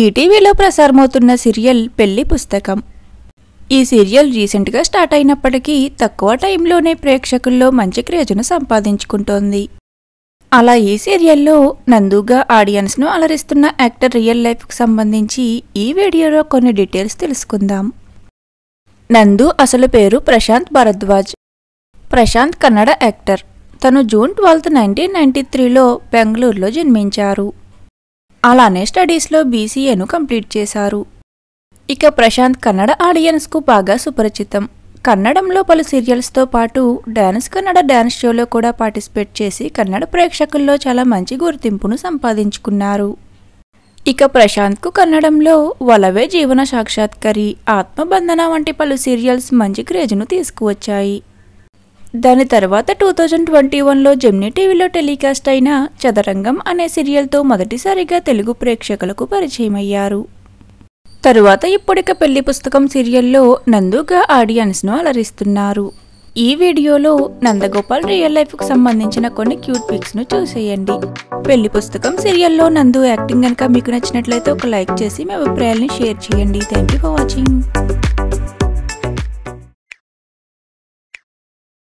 ఈటీవీలో ప్రసారమవుతున్న సీరియల్ పెళ్లి పుస్తకం ఈ సీరియల్ రీసెంట్గా స్టార్ట్ అయినప్పటికీ తక్కువ టైంలోనే ప్రేక్షకుల్లో మంచి క్రేజ్ను సంపాదించుకుంటోంది అలా ఈ సీరియల్లో నందుగా ఆడియన్స్ను అలరిస్తున్న యాక్టర్ రియల్ లైఫ్కి సంబంధించి ఈ వీడియోలో కొన్ని డీటెయిల్స్ తెలుసుకుందాం నందు అసలు పేరు ప్రశాంత్ భరద్వాజ్ ప్రశాంత్ కన్నడ యాక్టర్ తను జూన్ ట్వెల్త్ నైన్టీన్ నైన్టీ త్రీలో బెంగళూరులో జన్మించారు అలానే స్టడీస్లో బీసీఏను కంప్లీట్ చేశారు ఇక ప్రశాంత్ కన్నడ ఆడియన్స్కు బాగా సుపరిచితం కన్నడంలో పలు సీరియల్స్తో పాటు డ్యాన్స్ కన్నడ డ్యాన్స్ షోలో కూడా పార్టిసిపేట్ చేసి కన్నడ ప్రేక్షకుల్లో చాలా మంచి గుర్తింపును సంపాదించుకున్నారు ఇక ప్రశాంత్కు కన్నడంలో వలవే జీవన సాక్షాత్కరి ఆత్మబంధన వంటి పలు సీరియల్స్ మంచి క్రేజ్ను తీసుకువచ్చాయి దాని తర్వాత టూ థౌజండ్ ట్వంటీ వన్లో జెమ్నీ టీవీలో టెలికాస్ట్ అయిన చదరంగం అనే సీరియల్తో మొదటిసారిగా తెలుగు ప్రేక్షకులకు పరిచయం అయ్యారు తరువాత ఇప్పుడిక పెళ్లి పుస్తకం సీరియల్లో నందుగా ఆడియన్స్ను అలరిస్తున్నారు ఈ వీడియోలో నందగోపాల్ రియల్ లైఫ్కు సంబంధించిన కొన్ని క్యూట్ పిక్స్ను చూసేయండి పెళ్లి పుస్తకం సీరియల్లో నందు యాక్టింగ్ కనుక మీకు నచ్చినట్లయితే ఒక లైక్ చేసి మీ అభిప్రాయాల్ని షేర్ చేయండి థ్యాంక్ యూ ఫర్ వాచింగ్